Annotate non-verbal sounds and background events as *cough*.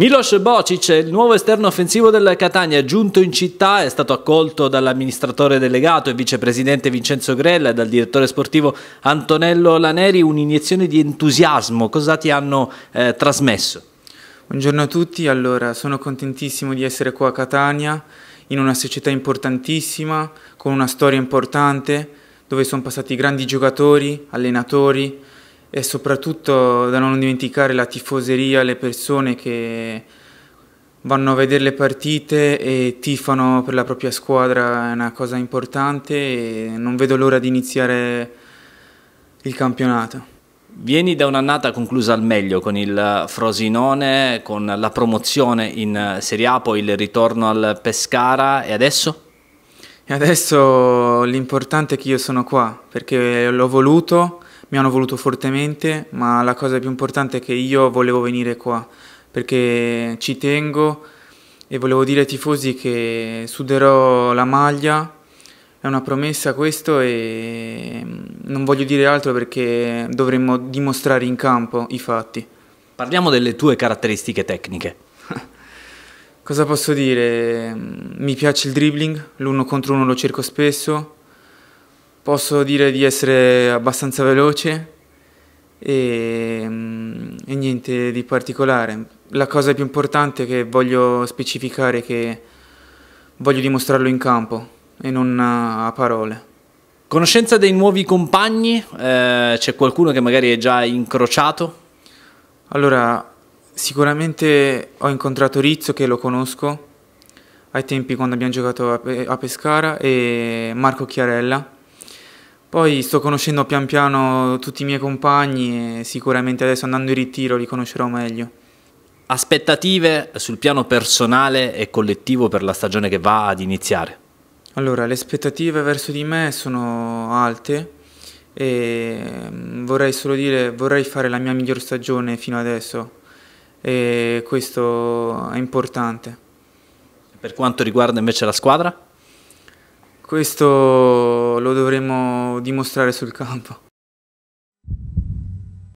Milos Bocic, il nuovo esterno offensivo del Catania, è giunto in città, è stato accolto dall'amministratore delegato e vicepresidente Vincenzo Grella e dal direttore sportivo Antonello Laneri, un'iniezione di entusiasmo, cosa ti hanno eh, trasmesso? Buongiorno a tutti, allora sono contentissimo di essere qua a Catania, in una società importantissima, con una storia importante, dove sono passati grandi giocatori, allenatori, e soprattutto da non dimenticare la tifoseria, le persone che vanno a vedere le partite e tifano per la propria squadra, è una cosa importante e non vedo l'ora di iniziare il campionato. Vieni da un'annata conclusa al meglio con il Frosinone, con la promozione in Serie A, poi il ritorno al Pescara e adesso? E adesso l'importante è che io sono qua perché l'ho voluto mi hanno voluto fortemente, ma la cosa più importante è che io volevo venire qua perché ci tengo e volevo dire ai tifosi che suderò la maglia, è una promessa questo e mm, non voglio dire altro perché dovremmo dimostrare in campo i fatti. Parliamo delle tue caratteristiche tecniche. *laughs* cosa posso dire? Mm, mi piace il dribbling, l'uno contro uno lo cerco spesso, Posso dire di essere abbastanza veloce e, mm, e niente di particolare. La cosa più importante che voglio specificare è che voglio dimostrarlo in campo e non eh, a parole. Conoscenza dei nuovi compagni? Eh, c'è qualcuno che magari è già incrociato? Allora, sicuramente ho incontrato Rizzo che lo conosco ai tempi quando abbiamo giocato a, Pescara e Marco Chiarella poi sto conoscendo pian piano tutti i miei compagni e sicuramente adesso andando in ritiro li conoscerò meglio. Aspettative sul piano personale e collettivo per la stagione che va ad iniziare? Allora, le aspettative verso di me sono alte e mm, vorrei solo dire vorrei fare la mia miglior stagione fino adesso e questo è importante. Per quanto riguarda invece la squadra? Questo lo dovremo dimostrare sul campo.